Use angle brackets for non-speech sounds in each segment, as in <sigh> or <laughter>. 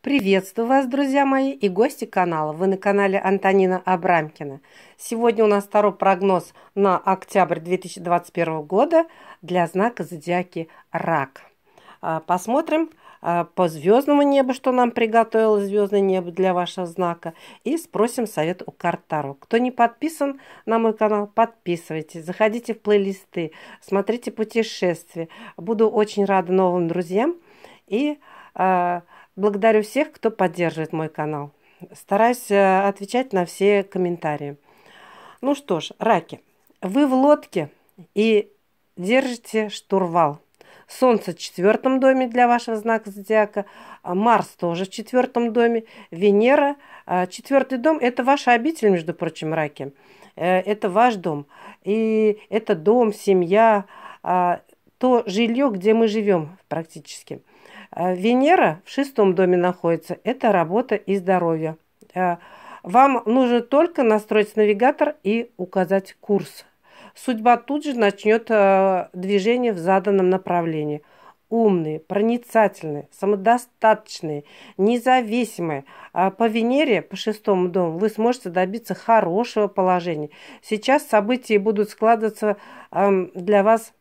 Приветствую вас, друзья мои и гости канала. Вы на канале Антонина Абрамкина. Сегодня у нас второй прогноз на октябрь 2021 года для знака зодиаки Рак. А, посмотрим а, по звездному небу, что нам приготовило звездное небо для вашего знака. И спросим совет у карт Таро. Кто не подписан на мой канал, подписывайтесь. Заходите в плейлисты, смотрите путешествия. Буду очень рада новым друзьям. И э, Благодарю всех, кто поддерживает мой канал. Стараюсь э, отвечать на все комментарии. Ну что ж, раки, вы в лодке и держите штурвал. Солнце в четвертом доме для вашего знака зодиака, а Марс тоже в четвертом доме, Венера. А Четвертый дом – это ваша обитель, между прочим, раки. Э, это ваш дом. И это дом, семья, а то жилье, где мы живем практически – а, Венера в шестом доме находится. Это работа и здоровье. А, вам нужно только настроить навигатор и указать курс. Судьба тут же начнет а, движение в заданном направлении. Умные, проницательные, самодостаточные, независимые. По Венере, по шестому дому, вы сможете добиться хорошего положения. Сейчас события будут складываться для вас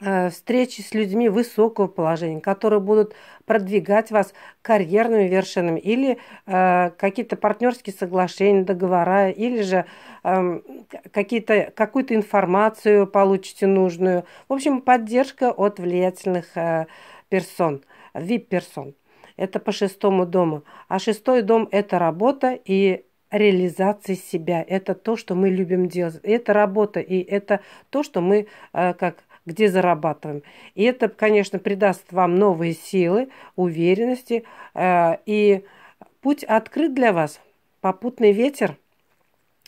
Э, встречи с людьми высокого положения, которые будут продвигать вас карьерными вершинами, или э, какие-то партнерские соглашения, договора, или же э, какие-то, какую-то информацию получите нужную. В общем, поддержка от влиятельных э, персон, VIP-персон. Это по шестому дому. А шестой дом – это работа и реализация себя. Это то, что мы любим делать. Это работа, и это то, что мы, э, как где зарабатываем. И это, конечно, придаст вам новые силы, уверенности. Э, и путь открыт для вас. Попутный ветер.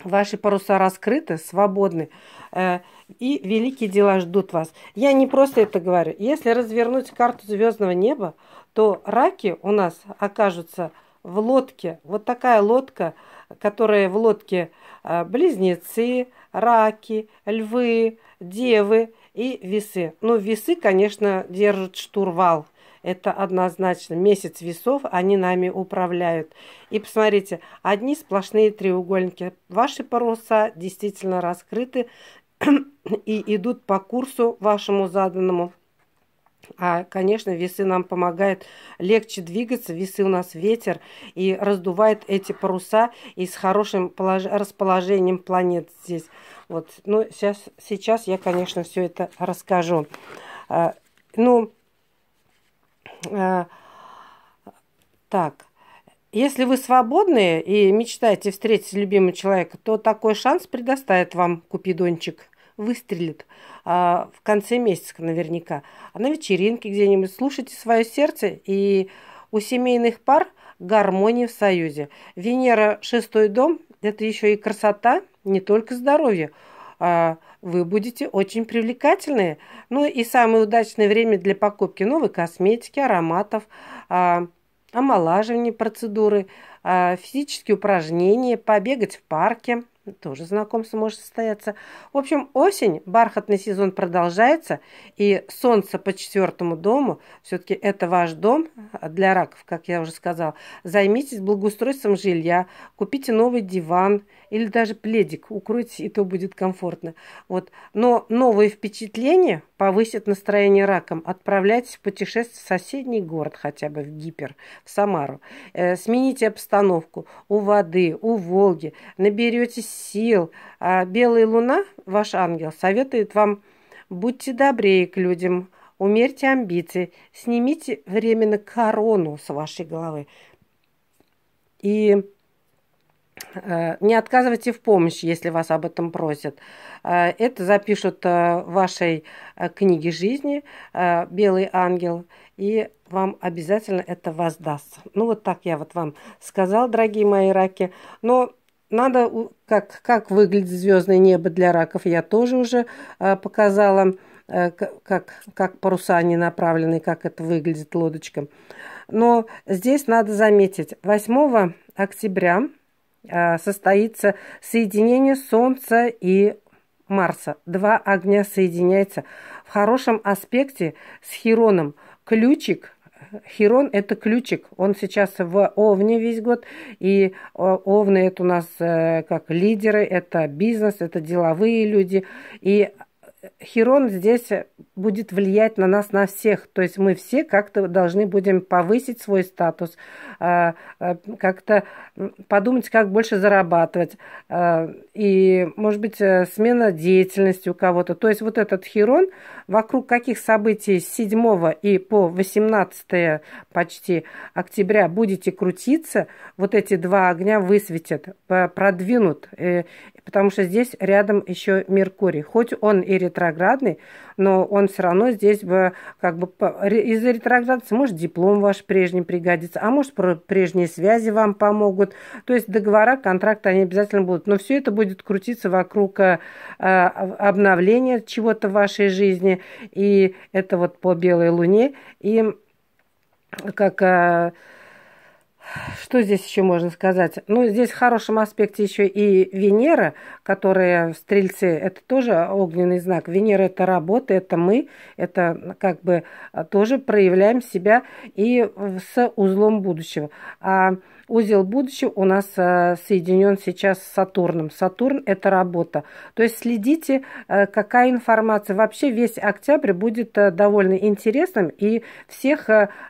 Ваши паруса раскрыты, свободны. Э, и великие дела ждут вас. Я не просто это говорю. Если развернуть карту звездного неба, то раки у нас окажутся в лодке. Вот такая лодка, которая в лодке э, близнецы, раки, львы, девы и весы. Ну, весы, конечно, держат штурвал. Это однозначно. Месяц весов, они нами управляют. И посмотрите, одни сплошные треугольники. Ваши паруса действительно раскрыты <clears throat> и идут по курсу вашему заданному. А, конечно, весы нам помогают легче двигаться. Весы у нас ветер и раздувает эти паруса и с хорошим полож... расположением планет здесь. Вот. Ну, сейчас, сейчас я, конечно, все это расскажу. А, ну, а, так. Если вы свободны и мечтаете встретить любимого человека, то такой шанс предоставит вам Купидончик. Выстрелит. А, в конце месяца наверняка, а на вечеринке где-нибудь. Слушайте свое сердце, и у семейных пар гармонии в союзе. Венера – шестой дом, это еще и красота, не только здоровье. А, вы будете очень привлекательные. Ну и самое удачное время для покупки новой косметики, ароматов, а, омолаживания процедуры, а, физические упражнения, побегать в парке – тоже знакомство может состояться. В общем, осень, бархатный сезон продолжается, и солнце по четвертому дому, все-таки это ваш дом а, для раков, как я уже сказала. Займитесь благоустройством жилья, купите новый диван или даже пледик, укройте, и то будет комфортно. Вот. Но новые впечатления повысит настроение раком. Отправляйтесь в путешествие в соседний город, хотя бы в Гипер, в Самару. Э, смените обстановку у воды, у Волги, наберетесь сил. А Белая луна, ваш ангел, советует вам будьте добрее к людям, умерьте амбиции, снимите временно корону с вашей головы. И Э, не отказывайте в помощи, если вас об этом просят. Э, это запишут э, в вашей книге жизни «Белый ангел», и вам обязательно это воздастся. Ну, вот так я вот вам сказала, дорогие мои раки. Но надо, как, как выглядит звездное небо для раков, я тоже уже показала, как, как паруса они направлены, как это выглядит лодочка. Но здесь надо заметить, 8 октября Э, состоится соединение Солнца и Марса. Два огня соединяются в хорошем аспекте с Хироном. Ключик, Хирон – это ключик, он сейчас в Овне весь год, и э, Овны – это у нас э, как лидеры, это бизнес, это деловые люди, и Хирон здесь э, будет влиять на нас, на всех. То есть мы все как-то должны будем повысить свой статус, э, э, как-то подумать, как больше зарабатывать. И, может быть, смена деятельности у кого-то. То есть вот этот Хирон, вокруг каких событий с 7 и по 18 почти октября будете крутиться, вот эти два огня высветят, продвинут. Потому что здесь рядом еще Меркурий. Хоть он и ретроградный, но он все равно здесь бы как бы из-за ретроградации, может, диплом ваш прежний пригодится, а может, прежние связи вам помогут. То есть договора, контракты, они обязательно будут. Но все это будет крутиться вокруг э, а, обновления чего-то в вашей жизни. И это вот по белой луне. И как... Э, что здесь еще можно сказать? Ну, здесь в хорошем аспекте еще и Венера, которая в Стрельце, это тоже огненный знак. Венера – это работа, это мы, это как бы а, тоже проявляем себя и с узлом будущего. А Узел будущего у нас э, соединен сейчас с Сатурном. Сатурн – это работа. То есть следите, э, какая информация. Вообще весь октябрь будет э, довольно интересным и всех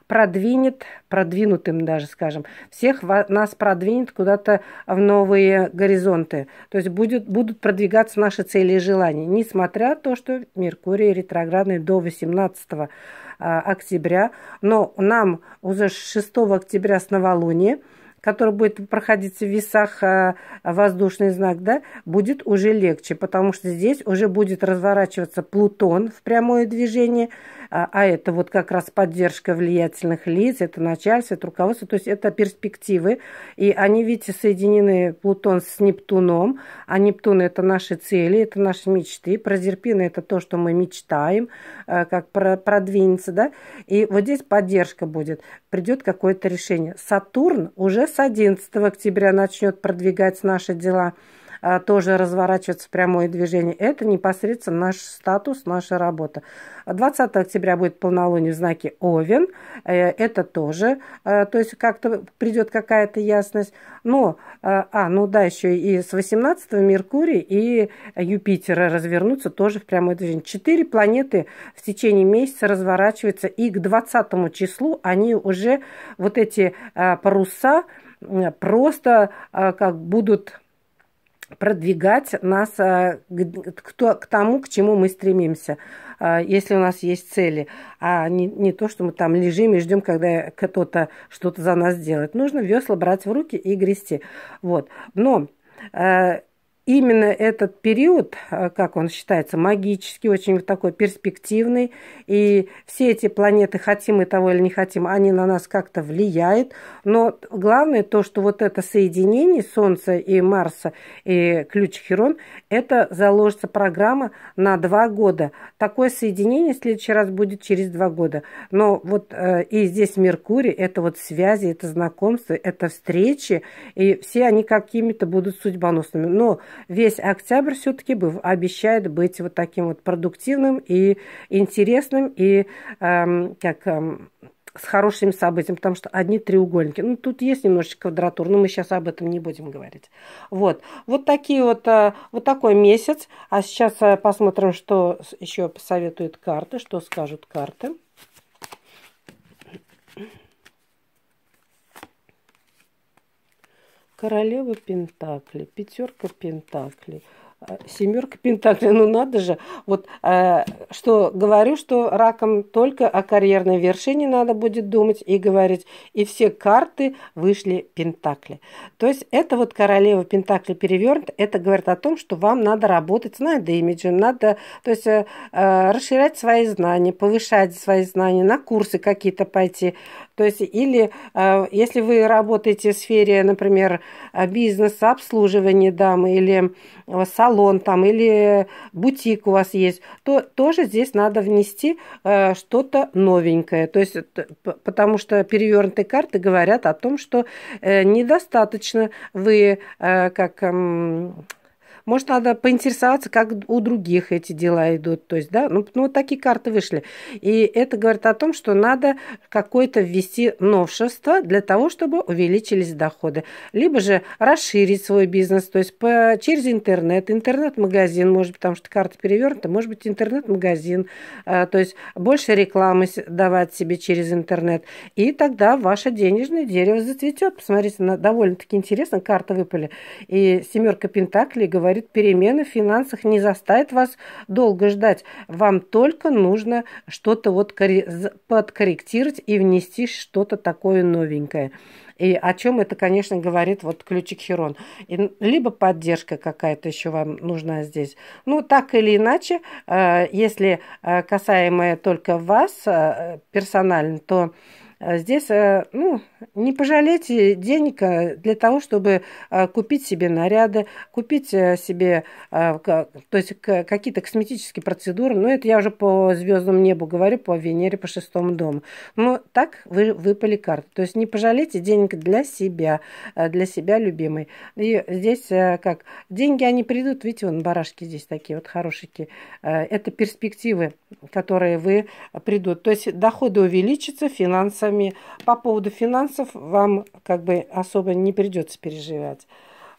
продвинет, продвинутым даже, скажем, всех нас продвинет куда-то в новые горизонты. То есть будет, будут продвигаться наши цели и желания, несмотря на то, что Меркурий ретроградный до 18 октября. Но нам уже 6 октября с новолуния который будет проходить в весах э, воздушный знак, да, будет уже легче, потому что здесь уже будет разворачиваться Плутон в прямое движение – а, а это вот как раз поддержка влиятельных лиц, это начальство, это руководство, то есть это перспективы. И они, видите, соединены Плутон с Нептуном, а Нептун – это наши цели, это наши мечты, Прозерпина – это то, что мы мечтаем, а, как продвинется, да. И вот здесь поддержка будет, придет какое-то решение. Сатурн уже с 11 октября начнет продвигать наши дела – а, тоже разворачивается в прямое движение. Это непосредственно наш статус, наша работа. 20 октября будет полнолуние в знаке Овен. Э, это тоже, э, то есть как-то придет какая-то ясность. Но, э, а, ну да, еще и с 18 Меркурий и Юпитера развернутся тоже в прямое движение. Четыре планеты в течение месяца разворачиваются, и к 20 числу они уже, вот эти паруса, просто как будут продвигать нас э, к тому, к чему мы стремимся, э, если у нас есть цели, а не, не то, что мы там лежим и ждем, когда кто-то что-то за нас делает. Нужно весла брать в руки и грести. Вот. Но э, именно этот период, э, как он считается, магический, очень такой перспективный, и все эти планеты, хотим мы того или не хотим, они на нас как-то влияют, но главное то, что вот это соединение Солнца и Марса и ключ Херон, это заложится программа на два года. Такое соединение в следующий раз будет через два года. Но вот э, и здесь Меркурий, это вот связи, это знакомства, это встречи, и все они какими-то будут судьбоносными. Но весь октябрь все-таки обещает быть вот таким вот продуктивным и интересным, и эм, как... Эм, с хорошими событиями, потому что одни треугольники. Ну, тут есть немножечко квадратур, но мы сейчас об этом не будем говорить. Вот, вот, такие вот, э, вот такой месяц. А сейчас э, посмотрим, что еще посоветуют карты, что скажут карты. Королева пентаклей, пятерка пентаклей. Семерка пентаклей, ну надо же. Вот э, что говорю, что раком только о карьерной вершине надо будет думать и говорить. И все карты вышли Пентакли. То есть это вот королева Пентакли перевернута. Это говорит о том, что вам надо работать над имиджем, надо то есть, э, э, расширять свои знания, повышать свои знания, на курсы какие-то пойти. То есть или э, если вы работаете в сфере, например, э, бизнеса, обслуживания дамы или сауна, э, салон там или бутик у вас есть, то тоже здесь надо внести э, что-то новенькое. То есть, потому что перевернутые карты говорят о том, что э, недостаточно вы э, как эм, может, надо поинтересоваться, как у других эти дела идут. То есть, да, ну, ну вот такие карты вышли. И это говорит о том, что надо какое-то ввести новшество для того, чтобы увеличились доходы. Либо же расширить свой бизнес, то есть по, через интернет, интернет-магазин, может, потому что карта перевернута, может быть, интернет-магазин, э, то есть больше рекламы давать себе через интернет. И тогда ваше денежное дерево зацветет. Посмотрите, довольно-таки интересно, карты выпали. И семерка Пентаклей говорит, говорит, перемены в финансах не заставят вас долго ждать. Вам только нужно что-то вот подкорректировать и внести что-то такое новенькое. И о чем это, конечно, говорит вот ключик Херон. И либо поддержка какая-то еще вам нужна здесь. Ну, так или иначе, э, если э, касаемое только вас э, персонально, то Э, здесь, э, ну, не пожалейте денег э, для того, чтобы купить себе наряды, купить себе, то есть какие-то косметические процедуры. Но ну, это я уже по звездному небу говорю, по Венере, по шестому дому. Ну, так вы выпали карты. То есть не пожалейте денег для себя, для себя любимой. И здесь как, деньги, они придут, видите, вон барашки здесь такие вот хорошенькие. Это перспективы, которые вы придут. То есть доходы увеличатся, финансы вопросами по поводу финансов вам как бы особо не придется переживать.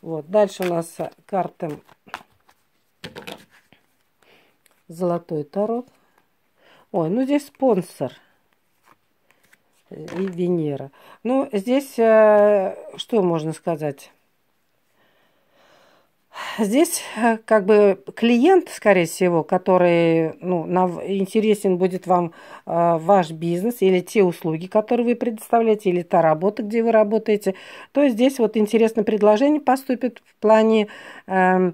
Вот. Дальше у нас карты Золотой таро Ой, ну здесь спонсор и Венера. Ну, здесь э, что можно сказать? Здесь э, как бы клиент, скорее всего, который ну, интересен будет вам э, ваш бизнес или те услуги, которые вы предоставляете, или та работа, где вы работаете, то здесь вот интересное предложение поступит в плане э,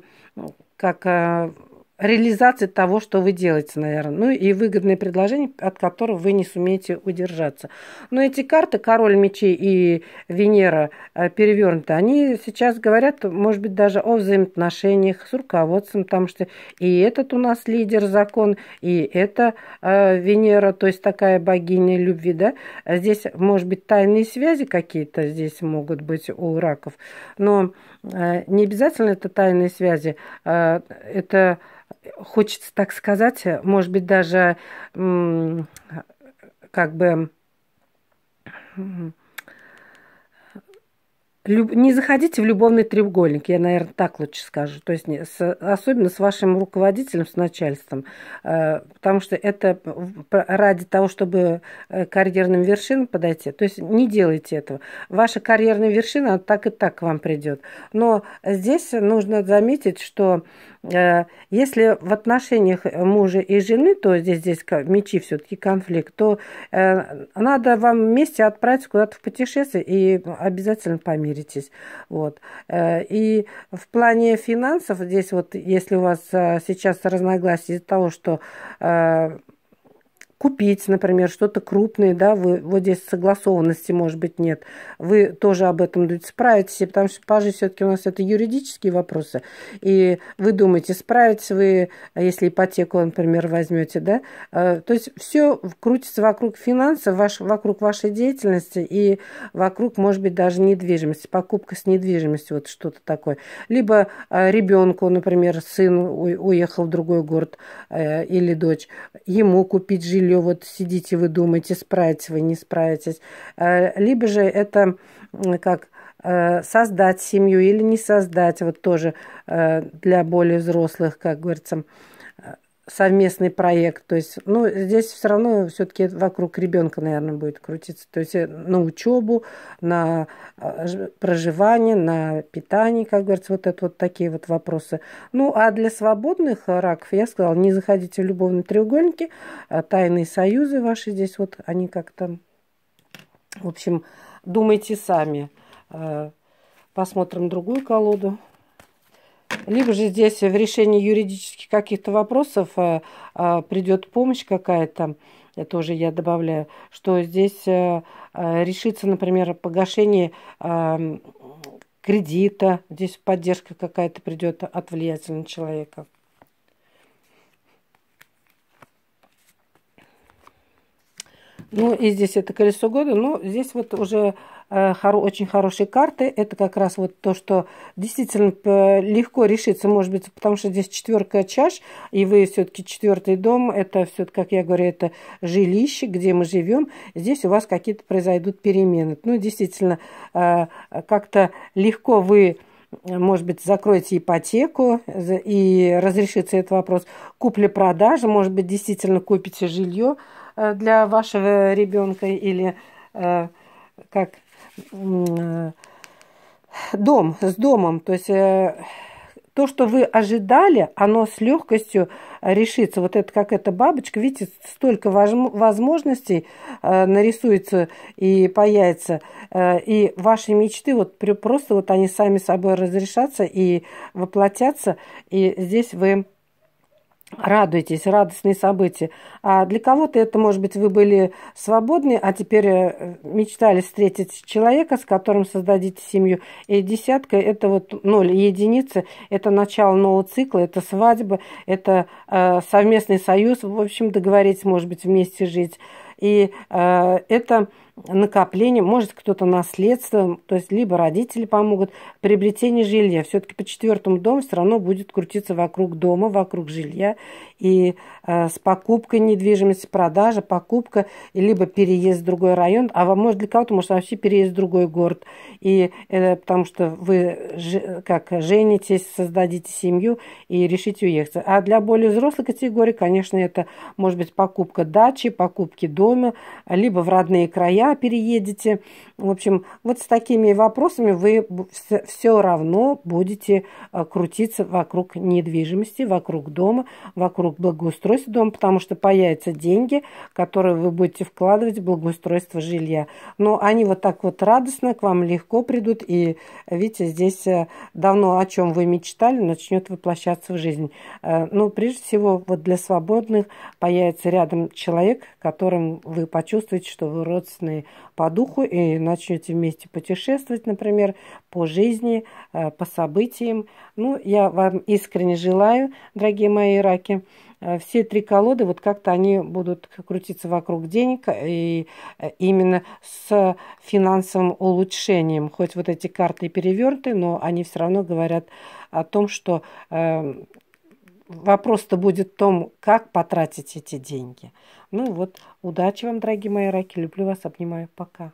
как э, реализации того, что вы делаете, наверное. Ну и выгодные предложения, от которых вы не сумеете удержаться. Но эти карты «Король мечей» и «Венера» э, перевернуты, они сейчас говорят, может быть, даже о взаимоотношениях с руководством, потому что и этот у нас лидер закон, и это э, Венера, то есть такая богиня любви, да. Здесь, может быть, тайные связи какие-то здесь могут быть у раков. Но Э, не обязательно это тайные связи. Э, это, хочется так сказать, может быть, даже как бы Люб... Не заходите в любовный треугольник, я, наверное, так лучше скажу. То есть не, с, особенно с вашим руководителем, с начальством, э, потому что это ради того, чтобы к э, карьерным вершинам подойти. То есть не делайте этого. Ваша карьерная вершина так и так к вам придет. Но здесь нужно заметить, что Э, если в отношениях мужа и жены, то здесь, здесь мечи все-таки конфликт, то э, надо вам вместе отправиться куда-то в путешествие и обязательно помиритесь. Вот. Э, и в плане финансов здесь вот, если у вас сейчас разногласия из-за того, что купить, например, что-то крупное, да, вы, вот здесь согласованности, может быть, нет, вы тоже об этом будете справитесь, потому что пажи все-таки у нас это юридические вопросы, и вы думаете, справитесь вы, если ипотеку, например, возьмете, да, э, то есть все крутится вокруг финансов, ваш, вокруг вашей деятельности и вокруг, может быть, даже недвижимости, покупка с недвижимостью, вот что-то такое. Либо э, ребенку, например, сын уехал в другой город э, или дочь, ему купить жилье, ее вот сидите вы думаете, справитесь вы, не справитесь. Э, либо же это как э, создать семью или не создать, вот тоже э, для более взрослых, как говорится, совместный проект. То есть, ну, здесь все равно все-таки вокруг ребенка, наверное, будет крутиться. То есть э, на учебу, на э, проживание, на питание, как говорится, вот это вот такие вот вопросы. Ну, а для свободных раков, я сказала, не заходите в любовные треугольники, а тайные союзы ваши здесь вот, они как-то, в общем, думайте сами. Э, посмотрим другую колоду. Либо же здесь в решении юридических каких-то вопросов э, э, придет помощь какая-то, Это тоже я добавляю, что здесь э, решится, например, погашение кредита, здесь поддержка какая-то придет от влиятельного человека. Ну и здесь это колесо года, Но ну, здесь вот уже Э, очень хорошие карты. Это как раз вот то, что действительно легко решится, может быть, потому что здесь четверка чаш, и вы все-таки четвертый дом, это все, как я говорю, это жилище, где мы живем. Здесь у вас какие-то произойдут перемены. Ну, действительно, э, как-то легко вы может быть, закроете ипотеку и разрешится этот вопрос. Купли-продажи, может быть, действительно купите жилье э, для вашего ребенка или как Э, дом с домом. То есть э, то, что вы ожидали, оно с легкостью решится. Вот это как эта бабочка, видите, столько возможностей э, нарисуется и появится. И ваши мечты вот просто вот они сами собой разрешатся и воплотятся. И здесь вы радуйтесь, радостные события. А для кого-то это, может быть, вы были свободны, а теперь э, мечтали встретить человека, с которым создадите семью. И десятка – это вот ноль, и единица – это начало нового цикла, это свадьба, это э, совместный союз, в общем, договорить, может быть, вместе жить. И э, это накоплением, может кто-то наследством, то есть либо родители помогут, приобретение жилья. Все-таки по четвертому дому все равно будет крутиться вокруг дома, вокруг жилья. И э, с покупкой недвижимости, продажа, покупка, либо переезд в другой район, а может для кого-то, может вообще переезд в другой город. И э, потому что вы ж, как женитесь, создадите семью и решите уехать. А для более взрослой категории, конечно, это может быть покупка дачи, покупки дома, либо в родные края, жилья переедете. В общем, вот с такими вопросами вы все равно будете э, крутиться вокруг недвижимости, вокруг дома, вокруг благоустройства дома, потому что появятся деньги, которые вы будете вкладывать в благоустройство жилья. Но они вот так вот радостно к вам легко придут, и видите, здесь э, давно о чем вы мечтали, начнет воплощаться в жизнь. Э, Но ну, прежде всего вот для свободных появится рядом человек, которым вы почувствуете, что вы родственные разные по духу, и начнете вместе путешествовать, например, по жизни, э, по событиям. Ну, я вам искренне желаю, дорогие мои раки, э, все три колоды, вот как-то они будут крутиться вокруг денег э, и именно с финансовым улучшением. Хоть вот эти карты переверты, но они все равно говорят о том, что эм, вопрос-то будет в том, как потратить эти деньги. Ну вот, удачи вам, дорогие мои раки. Люблю вас, обнимаю. Пока.